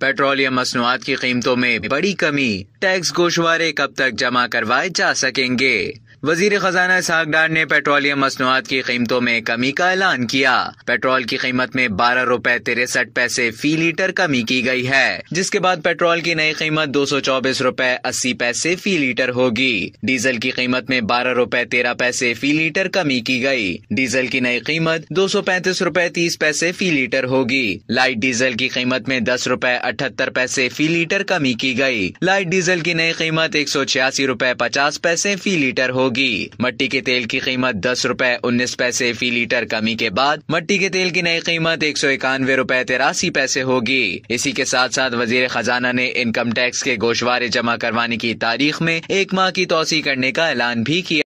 petroleum मसनूआत की कीमतों में बड़ी कमी टैक्स गोशवारे कब तक जमा करवाए जा सकेंगे वजीर खजाना इसहाक डार ने पेट्रोलियम मसनूआत की कीमतों में कमी का ऐलान किया पेट्रोल की कीमत में बारह रूपए तिरसठ पैसे फी लीटर कमी की गयी है जिसके बाद पेट्रोल की नई कीमत दो सौ चौबीस रूपए अस्सी पैसे फी लीटर होगी डीजल की कीमत में बारह रूपए तेरह पैसे फी लीटर कमी की गयी डीजल की नई कीमत दो सौ पैंतीस रूपए तीस पैसे फी लीटर होगी लाइट डीजल की कीमत में दस रूपए अठहत्तर पैसे फी लीटर कमी की गयी लाइट डीजल की नई कीमत एक सौ छियासी रूपए पचास पैसे फी लीटर होगी होगी मट्टी के तेल की कीमत दस रूपए उन्नीस पैसे फी लीटर कमी के बाद मट्टी के तेल की नई कीमत एक सौ इक्यानवे रूपए तिरासी पैसे होगी इसी के साथ साथ वजीर खजाना ने इनकम टैक्स के गोशवारे जमा करवाने की तारीख में एक माह की तोसी करने का ऐलान भी किया